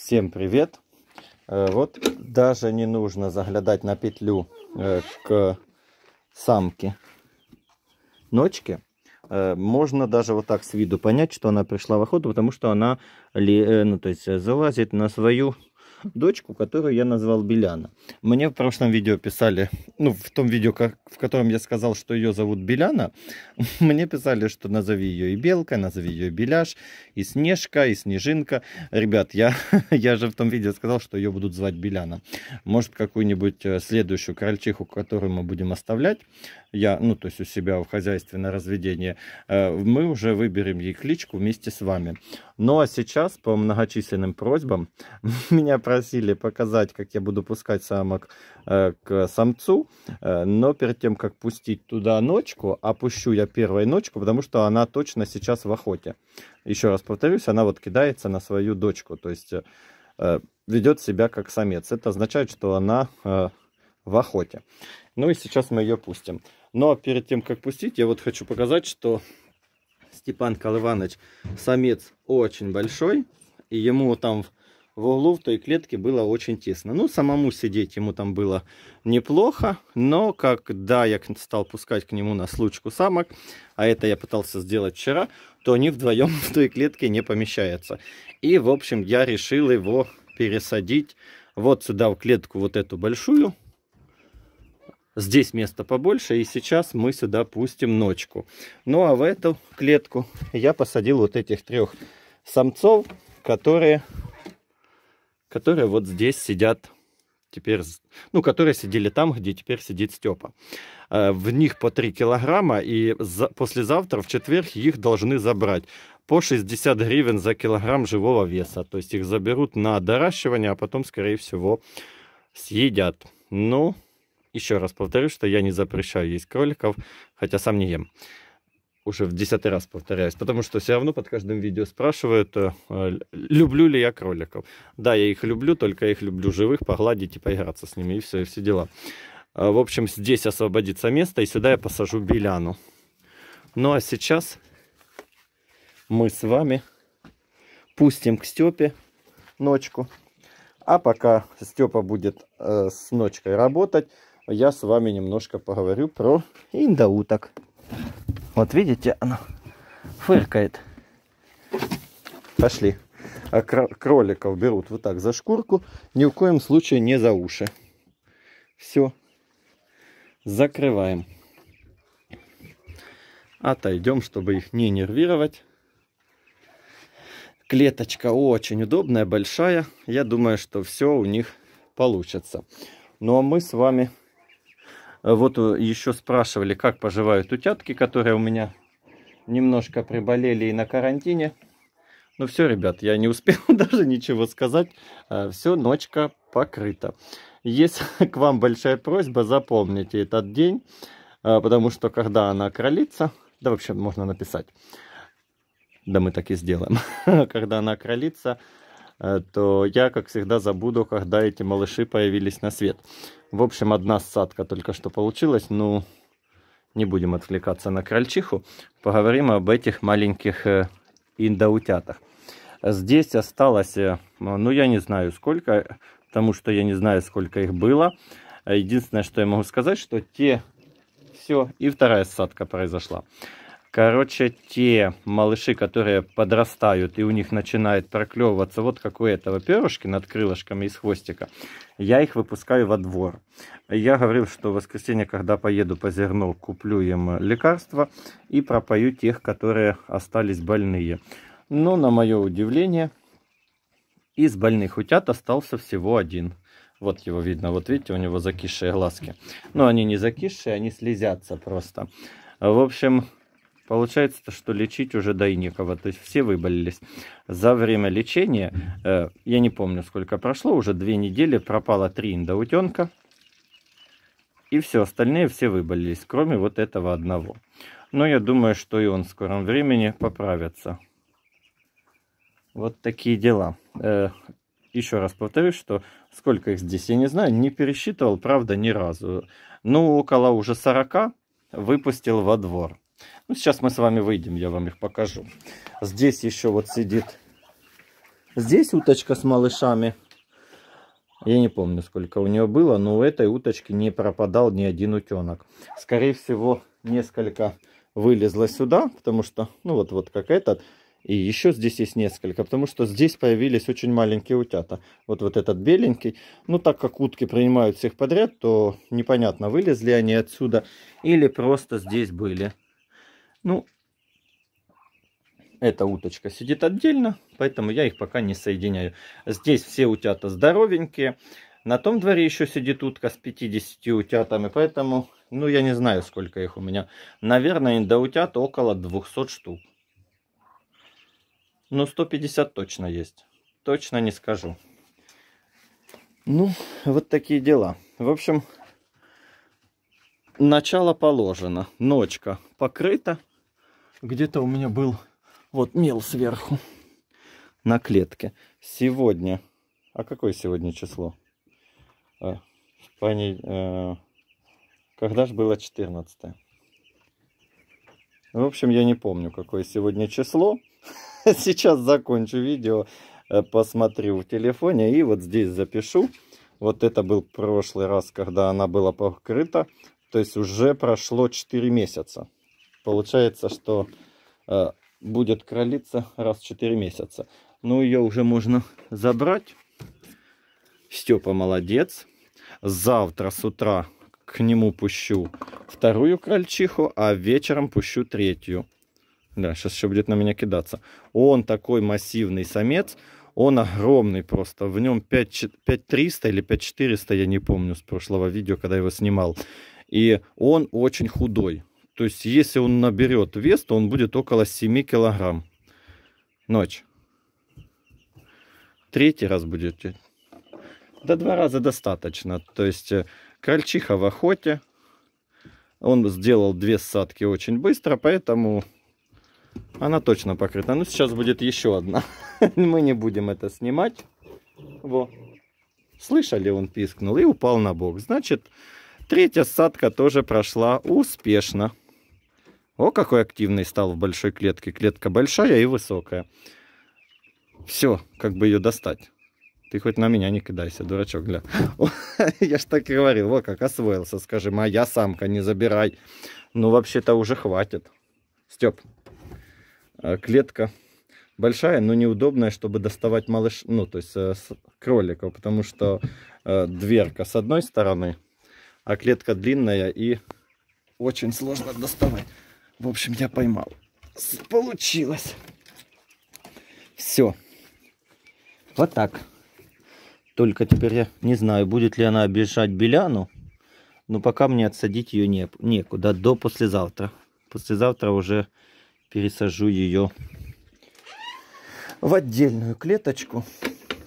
Всем привет! Э, вот даже не нужно заглядать на петлю э, к самке ночки. Э, можно даже вот так с виду понять, что она пришла в охоту, потому что она ну, то есть, залазит на свою дочку, которую я назвал Беляна. Мне в прошлом видео писали, ну, в том видео, как, в котором я сказал, что ее зовут Беляна, мне писали, что назови ее и Белка, назови ее и Беляш, и Снежка, и Снежинка. Ребят, я, я же в том видео сказал, что ее будут звать Беляна. Может, какую-нибудь э, следующую крольчиху, которую мы будем оставлять, я, ну, то есть у себя в хозяйстве на разведение, э, мы уже выберем ей кличку вместе с вами. Ну, а сейчас по многочисленным просьбам меня просили показать, как я буду пускать самок э, к самцу, э, но перед тем, как пустить туда ночку, опущу я первую ночку, потому что она точно сейчас в охоте. Еще раз повторюсь, она вот кидается на свою дочку, то есть э, ведет себя как самец. Это означает, что она э, в охоте. Ну и сейчас мы ее пустим. Но перед тем, как пустить, я вот хочу показать, что Степан Колыванович самец очень большой. И ему там в углу в той клетке было очень тесно. Ну, самому сидеть ему там было неплохо, но когда я стал пускать к нему на случку самок, а это я пытался сделать вчера, то они вдвоем в той клетке не помещаются. И, в общем, я решил его пересадить вот сюда, в клетку вот эту большую. Здесь место побольше, и сейчас мы сюда пустим ночку. Ну, а в эту клетку я посадил вот этих трех самцов, которые которые вот здесь сидят теперь, ну, которые сидели там, где теперь сидит Степа. Э, в них по 3 килограмма, и за, послезавтра, в четверг, их должны забрать по 60 гривен за килограмм живого веса. То есть их заберут на доращивание, а потом, скорее всего, съедят. ну еще раз повторю, что я не запрещаю есть кроликов, хотя сам не ем уже в десятый раз повторяюсь, потому что все равно под каждым видео спрашивают, э, э, люблю ли я кроликов. Да, я их люблю, только я их люблю живых, погладить и поиграться с ними, и все, и все дела. Э, в общем, здесь освободится место, и сюда я посажу беляну. Ну а сейчас мы с вами пустим к Степе ночку. А пока Степа будет э, с ночкой работать, я с вами немножко поговорю про индауток. Вот видите, она фыркает. Пошли. А кроликов берут вот так за шкурку, ни в коем случае не за уши. Все. Закрываем. Отойдем, чтобы их не нервировать. Клеточка очень удобная, большая. Я думаю, что все у них получится. Ну а мы с вами а вот э, еще спрашивали, как поживают утятки, которые у меня немножко приболели и на карантине. Ну все, ребят, я не успел даже ничего сказать. А, все, ночка покрыта. Есть к вам большая просьба, запомните этот день, а, потому что когда она кролится, да вообще можно написать, да мы так и сделаем, когда она кролится, Э, то я, как всегда, забуду, когда эти малыши появились на свет. В общем, одна ссадка только что получилась. Ну, не будем отвлекаться на крольчиху. Поговорим об этих маленьких э, индоутятах. Здесь осталось, э, ну, я не знаю сколько, потому что я не знаю, сколько их было. Единственное, что я могу сказать, что те... Все, и вторая ссадка произошла. Короче, те малыши, которые подрастают и у них начинает проклевываться вот как у этого перышки над крылышками из хвостика, я их выпускаю во двор. Я говорил, что в воскресенье, когда поеду по зерну, куплю им лекарства и пропою тех, которые остались больные. Но, на мое удивление, из больных утят остался всего один. Вот его видно, вот видите, у него закисшие глазки. Но они не закисшие, они слезятся просто. В общем, Получается, что лечить уже да и некого. То есть все выболелись. За время лечения, э, я не помню, сколько прошло, уже две недели пропало три индоутенка. И все, остальные все выболелись, кроме вот этого одного. Но я думаю, что и он в скором времени поправится. Вот такие дела. Э, еще раз повторюсь, что сколько их здесь, я не знаю, не пересчитывал, правда, ни разу. Ну, около уже 40 выпустил во двор. Ну, сейчас мы с вами выйдем, я вам их покажу. Здесь еще вот сидит... Здесь уточка с малышами. Я не помню, сколько у нее было, но у этой уточки не пропадал ни один утенок. Скорее всего, несколько вылезло сюда, потому что, ну вот, вот как этот, и еще здесь есть несколько, потому что здесь появились очень маленькие утята. Вот вот этот беленький. Ну, так как утки принимают всех подряд, то непонятно, вылезли они отсюда или просто здесь были. Ну, эта уточка сидит отдельно, поэтому я их пока не соединяю. Здесь все утята здоровенькие. На том дворе еще сидит утка с 50 утятами, поэтому, ну, я не знаю, сколько их у меня. Наверное, до утят около 200 штук. Ну, 150 точно есть. Точно не скажу. Ну, вот такие дела. В общем, начало положено. Ночка покрыта где-то у меня был вот мел сверху на клетке. Сегодня, а какое сегодня число? А, э, когда же было 14 ну, В общем, я не помню, какое сегодня число. Сейчас закончу видео, э, посмотрю в телефоне и вот здесь запишу. Вот это был прошлый раз, когда она была покрыта. То есть уже прошло 4 месяца. Получается, что э, будет кролиться раз в 4 месяца. Ну, ее уже можно забрать. Степа молодец. Завтра с утра к нему пущу вторую крольчиху, а вечером пущу третью. Да, сейчас еще будет на меня кидаться. Он такой массивный самец. Он огромный просто. В нем 5300 или 5400, я не помню, с прошлого видео, когда я его снимал. И он очень худой. То есть, если он наберет вес, то он будет около 7 килограмм. Ночь. Третий раз будет. До два раза достаточно. То есть, э, крольчиха в охоте. Он сделал две садки очень быстро, поэтому она точно покрыта. Ну, сейчас будет еще одна. Мы не будем это снимать. Во. Слышали, он пискнул и упал на бок. Значит, третья садка тоже прошла успешно. О, какой активный стал в большой клетке. Клетка большая и высокая. Все, как бы ее достать. Ты хоть на меня не кидайся, дурачок, гля. я ж так и говорил, вот как освоился, скажи, моя самка, не забирай. Ну, вообще-то уже хватит. Степ, а, клетка большая, но неудобная, чтобы доставать малыш, ну, то есть э, кролика, потому что э, дверка с одной стороны, а клетка длинная и очень сложно доставать. В общем, я поймал. Получилось. Все. Вот так. Только теперь я не знаю, будет ли она обижать Беляну. Но пока мне отсадить ее не, некуда. До послезавтра. Послезавтра уже пересажу ее в отдельную клеточку.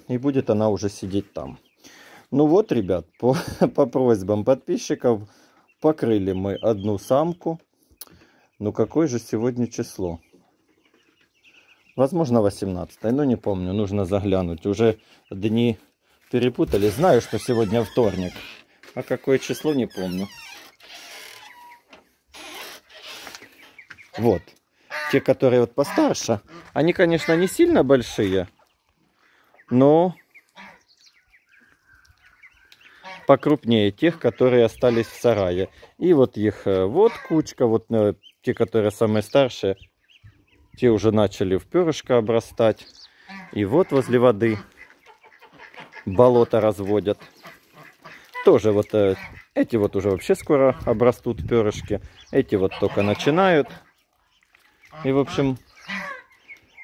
И будет она уже сидеть там. Ну вот, ребят, по, по просьбам подписчиков покрыли мы одну самку. Ну какое же сегодня число? Возможно 18, но не помню, нужно заглянуть. Уже дни перепутали. Знаю, что сегодня вторник, а какое число не помню. Вот. Те, которые вот постарше, они, конечно, не сильно большие, но покрупнее тех, которые остались в сарае. И вот их э, вот кучка, вот э, те, которые самые старшие, те уже начали в перышко обрастать. И вот возле воды болото разводят. Тоже вот э, эти вот уже вообще скоро обрастут перышки. Эти вот только начинают. И в общем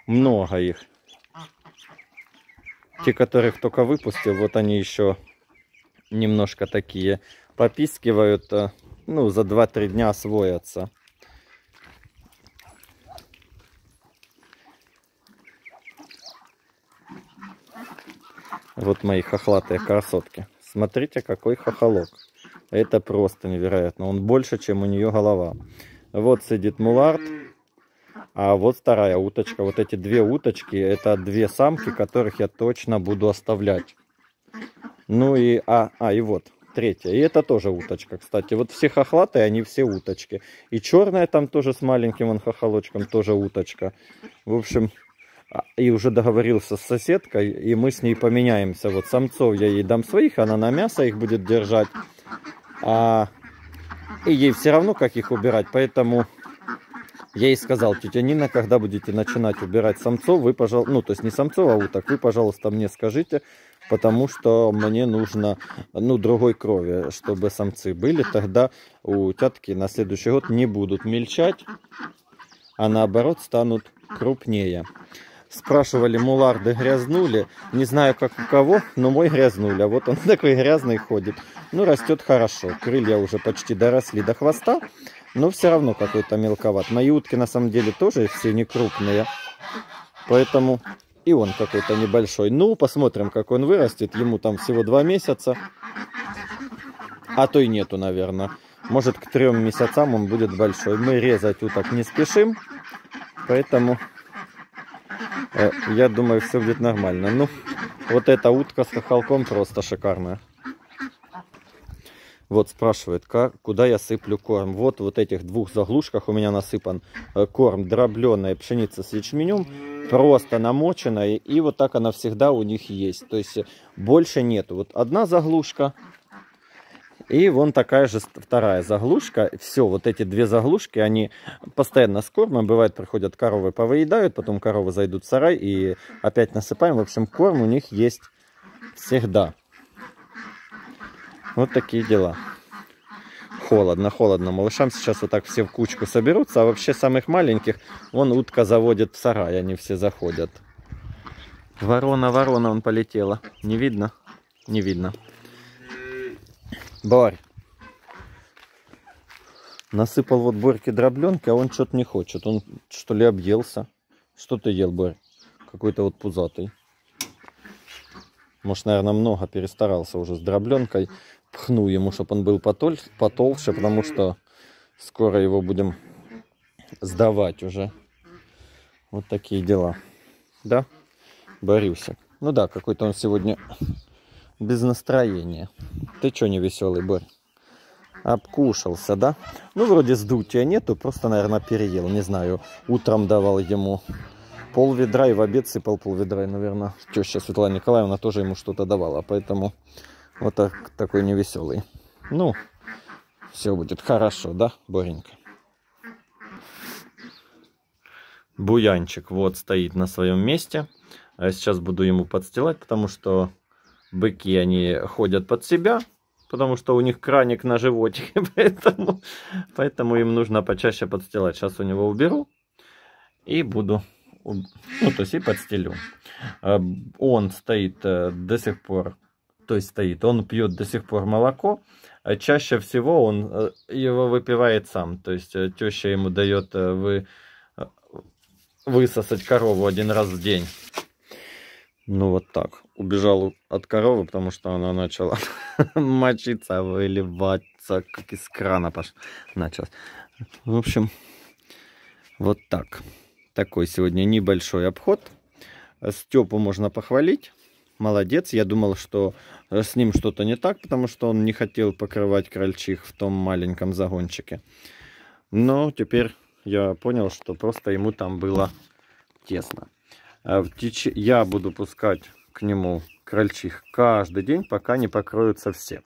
много их. Те, которых только выпустил, вот они еще немножко такие попискивают. Э, ну, за 2-3 дня освоятся. Вот мои хохлатые красотки. Смотрите, какой хохолок. Это просто невероятно. Он больше, чем у нее голова. Вот сидит мулард. А вот вторая уточка. Вот эти две уточки, это две самки, которых я точно буду оставлять. Ну и, а, а и вот, третья. И это тоже уточка, кстати. Вот все хохлатые, они все уточки. И черная там тоже с маленьким он хохолочком, тоже уточка. В общем, а, и уже договорился с соседкой, и мы с ней поменяемся. Вот самцов я ей дам своих, она на мясо их будет держать, а, и ей все равно, как их убирать, поэтому я ей сказал, тетя Нина, когда будете начинать убирать самцов, вы, пожалуйста, ну, то есть не самцов, а уток, вы, пожалуйста, мне скажите, потому что мне нужно, ну, другой крови, чтобы самцы были, тогда утятки на следующий год не будут мельчать, а наоборот станут крупнее спрашивали муларды, грязнули. Не знаю, как у кого, но мой грязнули. А вот он такой грязный ходит. Ну, растет хорошо. Крылья уже почти доросли до хвоста, но все равно какой-то мелковат. Мои утки, на самом деле, тоже все не крупные. Поэтому и он какой-то небольшой. Ну, посмотрим, как он вырастет. Ему там всего два месяца. А то и нету, наверное. Может, к трем месяцам он будет большой. Мы резать уток не спешим. Поэтому Э, я думаю, все будет нормально. Ну, вот эта утка с хохолком просто шикарная. Вот спрашивает, как, куда я сыплю корм. Вот вот этих двух заглушках у меня насыпан э, корм дробленая пшеница с ячменем, просто намоченная, и вот так она всегда у них есть. То есть э, больше нету. Вот одна заглушка, и вон такая же вторая заглушка. Все, вот эти две заглушки, они постоянно с кормом. Бывает, приходят коровы, повыедают, потом коровы зайдут в сарай и опять насыпаем. В общем, корм у них есть всегда. Вот такие дела. Холодно, холодно. Малышам сейчас вот так все в кучку соберутся, а вообще самых маленьких, вон утка заводит в сарай, они все заходят. Ворона, ворона, он полетела. Не видно? Не видно. Барь. Насыпал вот Борьке дробленки, а он что-то не хочет. Он что ли объелся? Что ты ел, Борь? Какой-то вот пузатый. Может, наверное, много перестарался уже с дробленкой. Пхну ему, чтобы он был потоль, потолще, потому что скоро его будем сдавать уже. Вот такие дела. Да, Борюсик? Ну да, какой-то он сегодня без настроения. Ты чё не веселый, Борь? Обкушался, да? Ну, вроде сдутия нету, просто, наверное, переел. Не знаю, утром давал ему пол ведра и в обед сыпал пол ведра. И, наверное, теща Светлана Николаевна тоже ему что-то давала. Поэтому вот так, такой невеселый. Ну, все будет хорошо, да, Боренька? Буянчик вот стоит на своем месте. А я сейчас буду ему подстилать, потому что быки, они ходят под себя, потому что у них краник на животике, поэтому, поэтому им нужно почаще подстилать. Сейчас у него уберу и буду, ну, то есть и подстелю. А, он стоит э, до сих пор, то есть стоит, он пьет до сих пор молоко, а чаще всего он э, его выпивает сам, то есть э, теща ему дает вы, высосать корову один раз в день. Ну вот так. Убежал от коровы, потому что она начала мочиться, выливаться, как из крана пош... началась. В общем, вот так. Такой сегодня небольшой обход. Степу можно похвалить. Молодец. Я думал, что э, с ним что-то не так, потому что он не хотел покрывать крольчих в том маленьком загончике. Но теперь я понял, что просто ему там было тесно. Э, в теч... Я буду пускать к нему крольчих каждый день, пока не покроются все.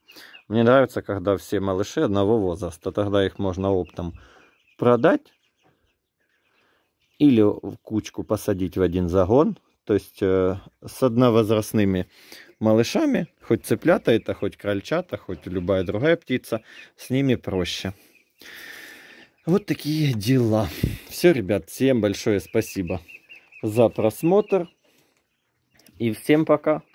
Мне нравится, когда все малыши одного возраста. Тогда их можно оптом продать или в кучку посадить в один загон. То есть э, с одновозрастными малышами, хоть цыплята это, хоть крольчата, хоть любая другая птица, с ними проще. Вот такие дела. Все, ребят, всем большое спасибо за просмотр. И всем пока.